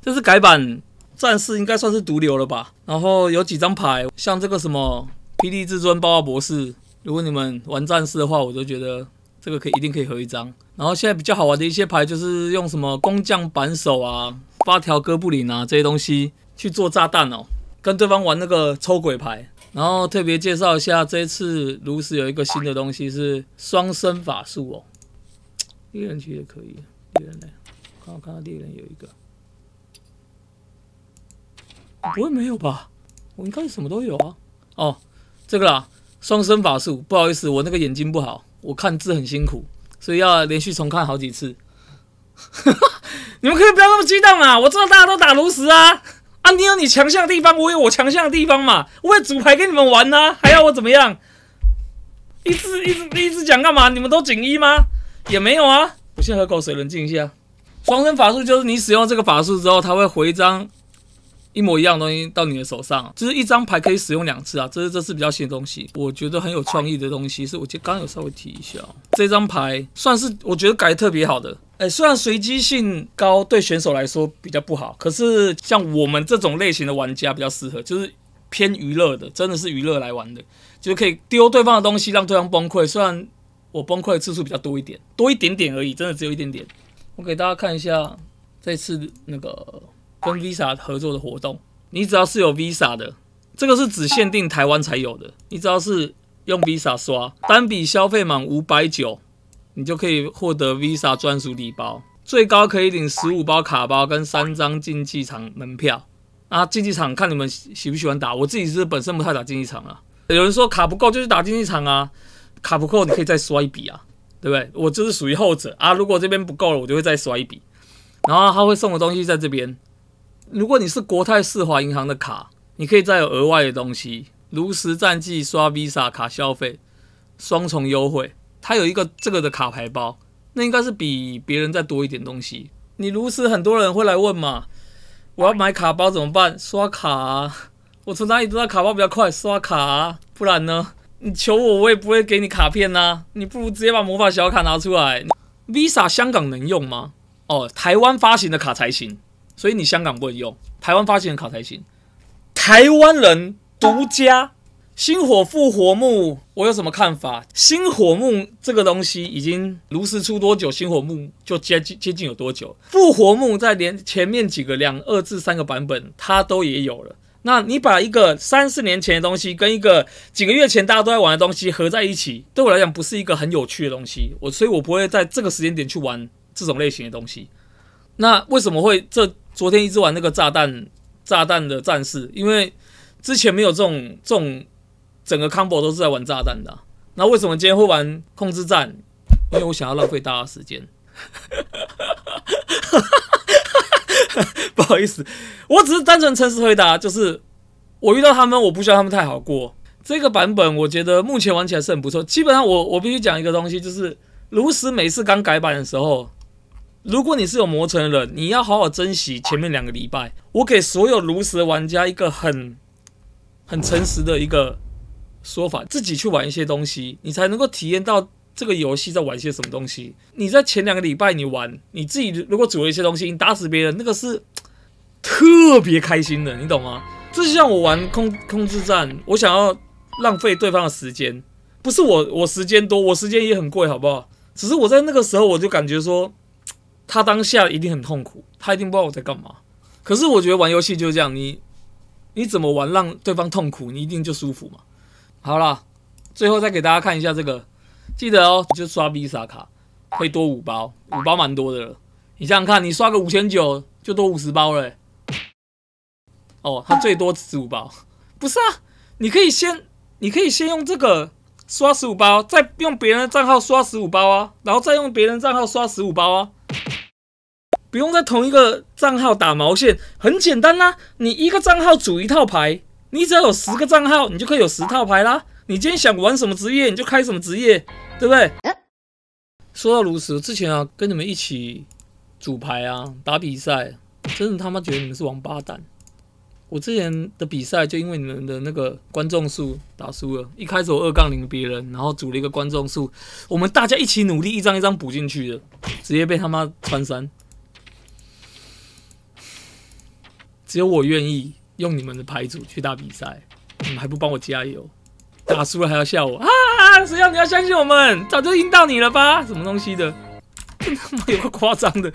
这是改版战士应该算是毒瘤了吧？然后有几张牌，像这个什么霹雳至尊、包巴博士，如果你们玩战士的话，我都觉得这个可以一定可以合一张。然后现在比较好玩的一些牌，就是用什么工匠扳手啊、八条哥布林啊这些东西去做炸弹哦，跟对方玩那个抽鬼牌。然后特别介绍一下，这一次炉石有一个新的东西是双生法术哦。猎人实也可以，猎人刚我看到猎人有一个。不会没有吧？我应该什么都有啊。哦，这个啦，双生法术。不好意思，我那个眼睛不好，我看字很辛苦，所以要连续重看好几次。你们可以不要那么激动嘛！我知道大家都打炉石啊。啊，你有你强项的地方，我有我强项的地方嘛。我也组牌跟你们玩啊，还要我怎么样？一直一直一直讲干嘛？你们都锦衣吗？也没有啊。我先喝口水冷静一下。双生法术就是你使用这个法术之后，它会回张。一模一样的东西到你的手上，就是一张牌可以使用两次啊！这是这次比较新的东西，我觉得很有创意的东西，是我刚有稍微提一下。这张牌算是我觉得改的特别好的，哎，虽然随机性高，对选手来说比较不好，可是像我们这种类型的玩家比较适合，就是偏娱乐的，真的是娱乐来玩的，就是可以丢对方的东西让对方崩溃。虽然我崩溃的次数比较多一点，多一点点而已，真的只有一点点。我给大家看一下这次那个。跟 Visa 合作的活动，你只要是有 Visa 的，这个是只限定台湾才有的。你只要是用 Visa 刷，单笔消费满五百九，你就可以获得 Visa 专属礼包，最高可以领十五包卡包跟三张竞技场门票。啊，竞技场看你们喜不喜欢打，我自己是本身不太打竞技场啊。有人说卡不够，就去打竞技场啊，卡不够你可以再刷一笔啊，对不对？我就是属于后者啊。如果这边不够了，我就会再刷一笔，然后他会送的东西在这边。如果你是国泰世华银行的卡，你可以再有额外的东西，如实战绩刷 Visa 卡消费，双重优惠。它有一个这个的卡牌包，那应该是比别人再多一点东西。你如实很多人会来问嘛，我要买卡包怎么办？刷卡，我从哪里知道卡包比较快？刷卡，不然呢？你求我我也不会给你卡片呐。你不如直接把魔法小卡拿出来。Visa 香港能用吗？哦，台湾发行的卡才行。所以你香港不能用，台湾发行的卡才行。台湾人独家星火复活木，我有什么看法？星火木这个东西已经炉石出多久，星火木就接近接近有多久？复活木在连前面几个两、二至三个版本，它都也有了。那你把一个三四年前的东西跟一个几个月前大家都在玩的东西合在一起，对我来讲不是一个很有趣的东西。我所以，我不会在这个时间点去玩这种类型的东西。那为什么会这？昨天一直玩那个炸弹炸弹的战士，因为之前没有这种这种整个 combo 都是在玩炸弹的。那为什么今天会玩控制战？因为我想要浪费大家时间。不好意思，我只是单纯诚实回答，就是我遇到他们，我不需要他们太好过。这个版本我觉得目前玩起来是很不错。基本上我我必须讲一个东西，就是炉石每次刚改版的时候。如果你是有磨成的人，你要好好珍惜前面两个礼拜。我给所有如实玩家一个很、很诚实的一个说法：自己去玩一些东西，你才能够体验到这个游戏在玩些什么东西。你在前两个礼拜你玩，你自己如果组了一些东西，你打死别人，那个是特别开心的，你懂吗？就像我玩控控制战，我想要浪费对方的时间，不是我我时间多，我时间也很贵，好不好？只是我在那个时候我就感觉说。他当下一定很痛苦，他一定不知道我在干嘛。可是我觉得玩游戏就是这样，你你怎么玩让对方痛苦，你一定就舒服嘛。好了，最后再给大家看一下这个，记得哦，就刷 visa 卡会多五包，五包蛮多的了。你想想看，你刷个五千九就多五十包了。哦，他最多十五包？不是啊，你可以先你可以先用这个刷十五包，再用别人的账号刷十五包啊，然后再用别人账号刷十五包啊。不用在同一个账号打毛线，很简单啦！你一个账号组一套牌，你只要有十个账号，你就可以有十套牌啦。你今天想玩什么职业，你就开什么职业，对不对？说到如此，之前啊跟你们一起组牌啊打比赛，真的他妈觉得你们是王八蛋！我之前的比赛就因为你们的那个观众数打输了，一开始我二杠零别人，然后组了一个观众数，我们大家一起努力一张一张补进去的，直接被他妈穿三。只有我愿意用你们的牌组去打比赛，你们还不帮我加油？打输了还要笑我啊！谁要你要相信我们，早就赢到你了吧？什么东西的？他妈有个夸张的。